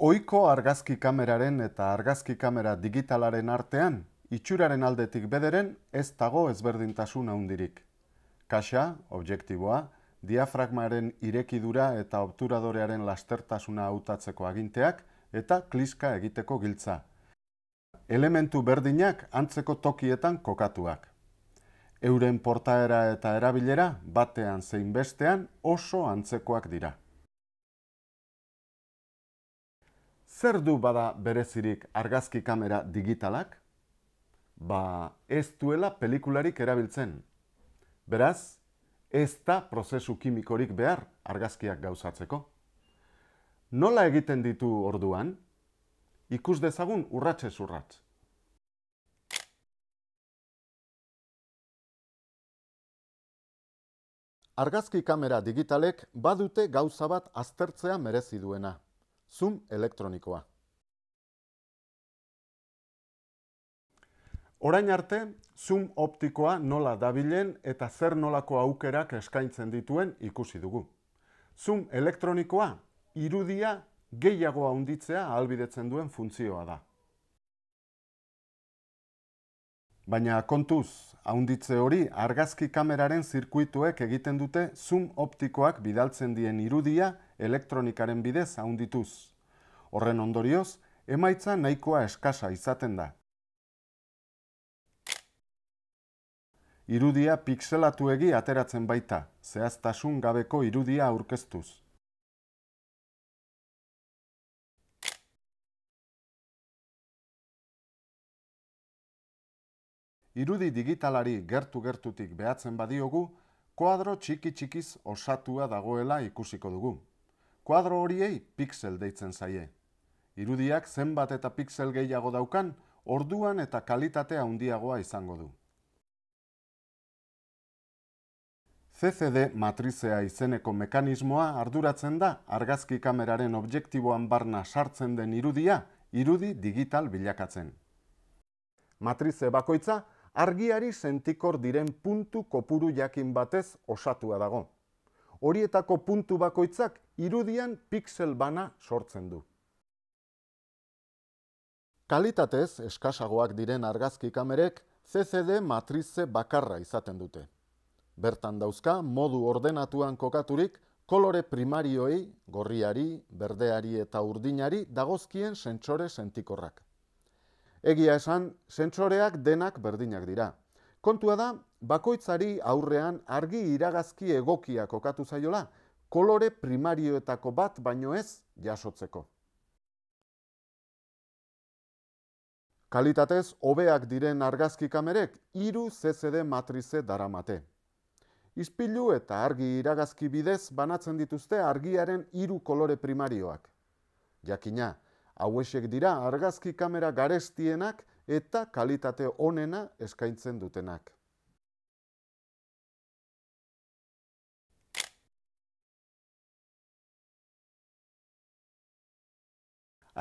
Oiko argazki kameraren eta argazki kamera digitalaren artean, itxuraren aldetik bederen ez dago ezberdintasun handirik. Kaxa, objektiboa, diafragmaren irekidura eta obturadorearen lastertasuna hautatzeko aginteak eta kliska egiteko giltza. Elementu berdinak antzeko tokietan kokatuak. Euren portaera eta erabilera batean zein bestean oso antzekoak dira. Zer du bada berezirik argazki kamera digitalak? Ba, ez duela pelikularik erabiltzen. Beraz, ez da prozesu kimikorik behar argazkiak gauzatzeko. Nola egiten ditu orduan? Ikus dezagun urratxe zurratx. Argazki kamera digitalek badute gauza bat aztertzea merezi duena zoom elektronikoa. Orain arte, zoom optikoa nola dabilen eta zer nolako aukerak eskaintzen dituen ikusi dugu. Zoom elektronikoa irudia gehiagoa unditzea albidetzen duen funtzioa da. Baina kontuz, haunditze hori argazki kameraren zirkuituek egiten dute zoom optikoak bidaltzen dien irudia elektronikaren bidez haundituz. Horren ondorioz, emaitza nahikoa eskasa izaten da. Irudia pikselatuegi ateratzen baita, zehaztasun gabeko irudia aurkeztuz. irudi digitalari gertu-gertutik behatzen badiogu, koadro txiki-txikiz osatua dagoela ikusiko dugu. Kuadro horiei piksel deitzen zaie. Irudiak zenbat eta piksel gehiago daukan, orduan eta kalitatea handiagoa izango du. CCD matrizea izeneko mekanismoa arduratzen da argazki kameraren objektiboan barna sartzen den irudia, irudi digital bilakatzen. Matrize bakoitza, argiari sentikor diren puntu kopuru jakin batez osatua dago. Horietako puntu bakoitzak irudian piksel bana sortzen du. Kalitatez eskasagoak diren argazki kamerek CCD matrize bakarra izaten dute. Bertan dauzka modu ordenatuan kokaturik kolore primarioi, gorriari, berdeari eta urdinari dagozkien sentsore sentikorrak. Egia esan, sentsoreak denak berdinak dira. Kontua da, bakoitzari aurrean argi iragazki egokia kokatu zaiola, kolore primarioetako bat baino ez jasotzeko. Kalitatez, hobeak diren argazki kamerek iru CCD matrize daramate. Izpilu eta argi iragazki bidez banatzen dituzte argiaren hiru kolore primarioak. Jakina, hauesek dira argazki kamera garestienak eta kalitate onena eskaintzen dutenak.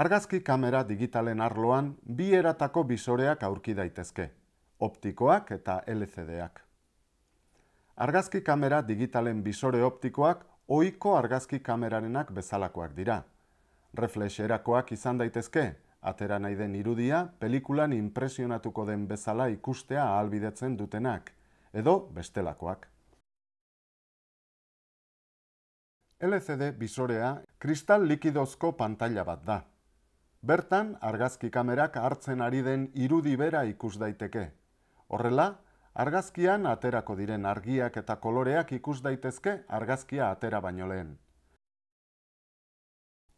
Argazki kamera digitalen arloan bi eratako bisoreak aurki daitezke, optikoak eta LCDak. Argazki kamera digitalen bisore optikoak oiko argazki kamerarenak bezalakoak dira. Reflexerakoak izan daitezke, atera nahi den irudia, pelikulan impresionatuko den bezala ikustea ahalbidetzen dutenak, edo bestelakoak. LCD bisorea kristal likidozko pantaila bat da. Bertan, argazki kamerak hartzen ari den irudi bera ikus daiteke. Horrela, argazkian aterako diren argiak eta koloreak ikus daitezke argazkia atera baino lehen.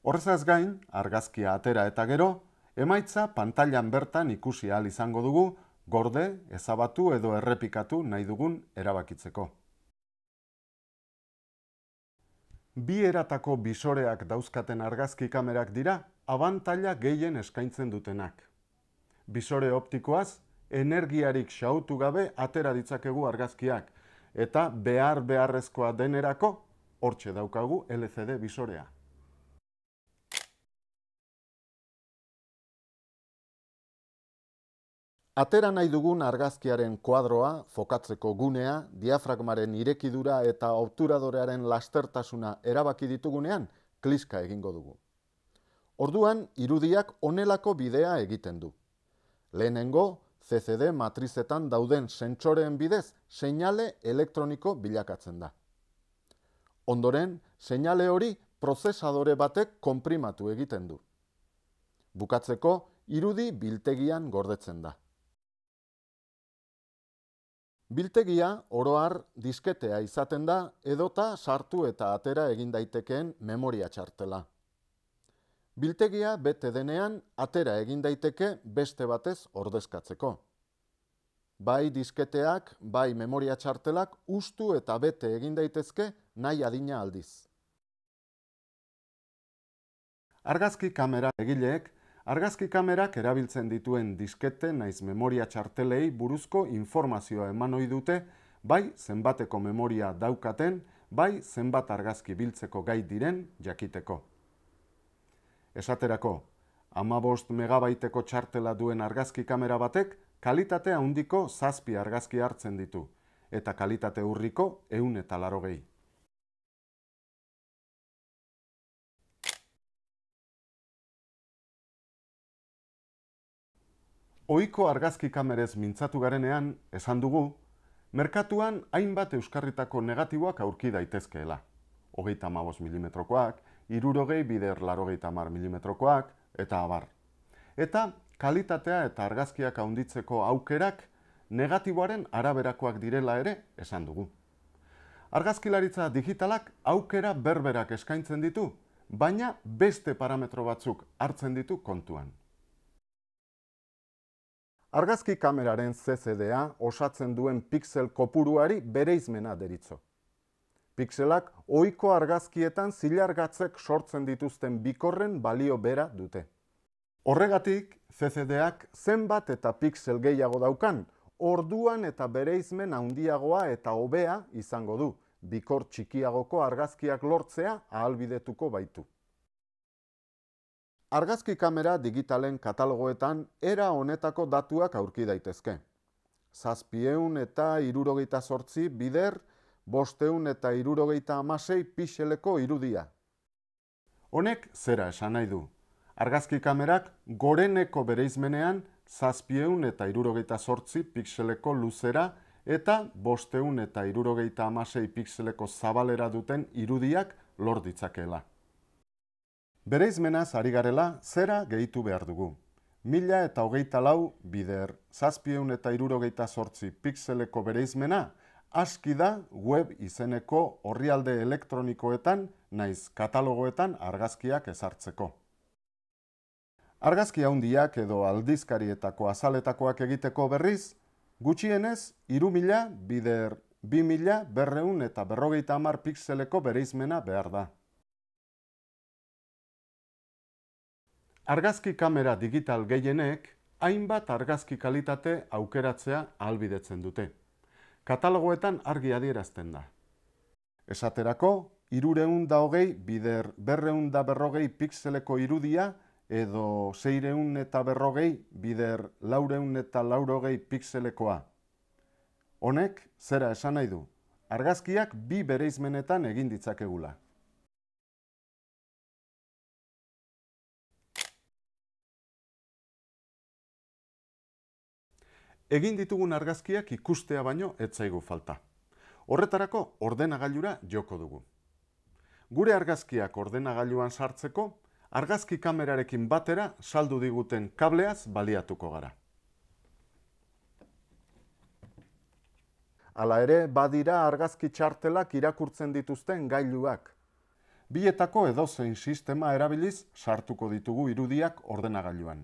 Horrezaz gain, argazkia atera eta gero, emaitza pantailan bertan ikusi ahal izango dugu, gorde, ezabatu edo errepikatu nahi dugun erabakitzeko. Bi eratako bisoreak dauzkaten argazki kamerak dira, abantaila gehien eskaintzen dutenak. Bisore optikoaz, energiarik xautu gabe atera ditzakegu argazkiak, eta behar beharrezkoa denerako, hortxe daukagu LCD bisorea. Atera nahi dugun argazkiaren kuadroa, fokatzeko gunea, diafragmaren irekidura eta obturadorearen lastertasuna erabaki ditugunean, kliska egingo dugu. Orduan, irudiak onelako bidea egiten du. Lehenengo, CCD matrizetan dauden sentsoreen bidez, seinale elektroniko bilakatzen da. Ondoren, seinale hori prozesadore batek komprimatu egiten du. Bukatzeko, irudi biltegian gordetzen da. Biltegia oroar disketea izaten da edota sartu eta atera egin daitekeen memoria txartela. Biltegia bete denean atera egin daiteke beste batez ordezkatzeko. Bai disketeak, bai memoria txartelak ustu eta bete egin daitezke nahi adina aldiz. Argazki kamera egileek Argazki kamerak erabiltzen dituen diskete naiz memoria txartelei buruzko informazioa eman ohi dute, bai zenbateko memoria daukaten, bai zenbat argazki biltzeko gai diren jakiteko. Esaterako, amabost megabaiteko txartela duen argazki kamera batek, kalitatea handiko zazpi argazki hartzen ditu, eta kalitate urriko eun eta laro gehi. Oiko argazki kamerez mintzatu garenean, esan dugu, merkatuan hainbat euskarritako negatiboak aurki daitezkeela. Hogeita milimetrokoak, irurogei bider larogeita mar milimetrokoak, eta abar. Eta kalitatea eta argazkiak handitzeko aukerak negatiboaren araberakoak direla ere esan dugu. Argazkilaritza digitalak aukera berberak eskaintzen ditu, baina beste parametro batzuk hartzen ditu kontuan. Argazki kameraren CCDa osatzen duen piksel kopuruari bereizmena deritzo. Pikselak ohiko argazkietan zilargatzek sortzen dituzten bikorren balio bera dute. Horregatik, CCDak zenbat eta piksel gehiago daukan, orduan eta bereizmen handiagoa eta hobea izango du. Bikor txikiagoko argazkiak lortzea ahalbidetuko baitu. Argazki kamera digitalen katalogoetan era honetako datuak aurki daitezke. Zazpieun eta irurogeita sortzi bider, bosteun eta irurogeita amasei pixeleko irudia. Honek zera esan nahi du. Argazki kamerak goreneko bereizmenean zazpieun eta irurogeita sortzi pixeleko luzera eta bosteun eta irurogeita amasei pixeleko zabalera duten irudiak lor ditzakela. Bereizmenaz ari garela, zera gehitu behar dugu. Mila eta hogeita lau bider, zazpieun eta irurogeita sortzi pikseleko bereizmena, aski da web izeneko horrialde elektronikoetan, naiz katalogoetan argazkiak ezartzeko. Argazki handiak edo aldizkarietako azaletakoak egiteko berriz, gutxienez, iru mila bider, bi mila berreun eta berrogeita amar pikseleko bereizmena behar da. Argazki kamera digital gehienek, hainbat argazki kalitate aukeratzea albidetzen dute. Katalogoetan argi adierazten da. Esaterako, irureun da hogei, bider berreun da berrogei pikseleko irudia, edo zeireun eta berrogei, bider laureun eta laurogei pikselekoa. Honek, zera esan nahi du, argazkiak bi bereizmenetan egin ditzakegula. Egin ditugun argazkiak ikustea baino etzaigu falta. Horretarako ordenagailura joko dugu. Gure argazkiak ordenagailuan sartzeko, argazki kamerarekin batera saldu diguten kableaz baliatuko gara. Ala ere, badira argazki txartelak irakurtzen dituzten gailuak. Bietako edozein sistema erabiliz sartuko ditugu irudiak ordenagailuan.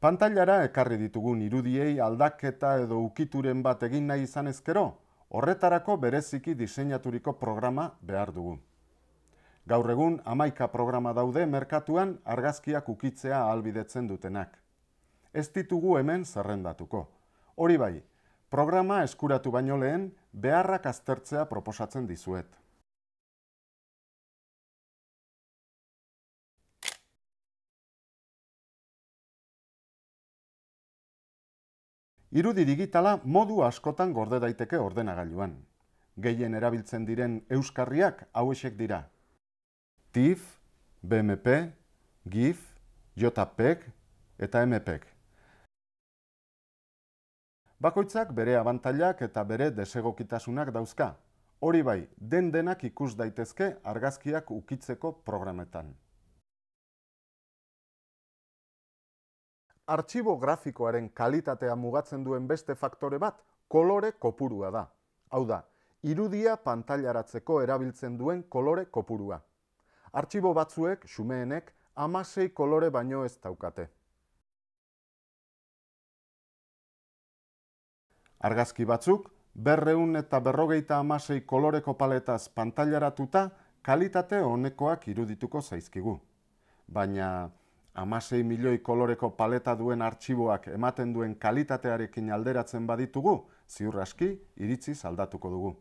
Pantailara ekarri ditugun irudiei aldaketa edo ukituren bat egin nahi izan ezkero, horretarako bereziki diseinaturiko programa behar dugu. Gaur egun, amaika programa daude merkatuan argazkiak ukitzea albidetzen dutenak. Ez ditugu hemen zerrendatuko. Hori bai, programa eskuratu baino lehen beharrak aztertzea proposatzen dizuet. Irudi digitala modu askotan gorde daiteke ordenagailuan. Gehien erabiltzen diren euskarriak hauexek dira. TIF, BMP, GIF, JPEG eta MPEG. Bakoitzak bere abantailak eta bere desegokitasunak dauzka. Hori bai, den denak ikus daitezke argazkiak ukitzeko programetan. Artxibo grafikoaren kalitatea mugatzen duen beste faktore bat, kolore kopurua da. Hau da, irudia pantailaratzeko erabiltzen duen kolore kopurua. Artxibo batzuek, xumeenek, amasei kolore baino ez daukate. Argazki batzuk, berreun eta berrogeita amasei koloreko paletaz pantailaratuta kalitate honekoak irudituko zaizkigu. Baina, amasei milioi koloreko paleta duen artxiboak ematen duen kalitatearekin alderatzen baditugu, ziur aski iritzi zaldatuko dugu.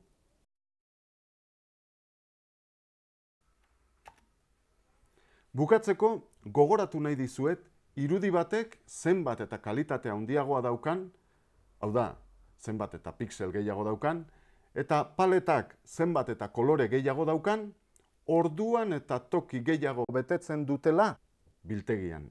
Bukatzeko, gogoratu nahi dizuet, irudi batek zenbat eta kalitatea handiagoa daukan, hau da, zenbat eta piksel gehiago daukan, eta paletak zenbat eta kolore gehiago daukan, orduan eta toki gehiago betetzen dutela biltegian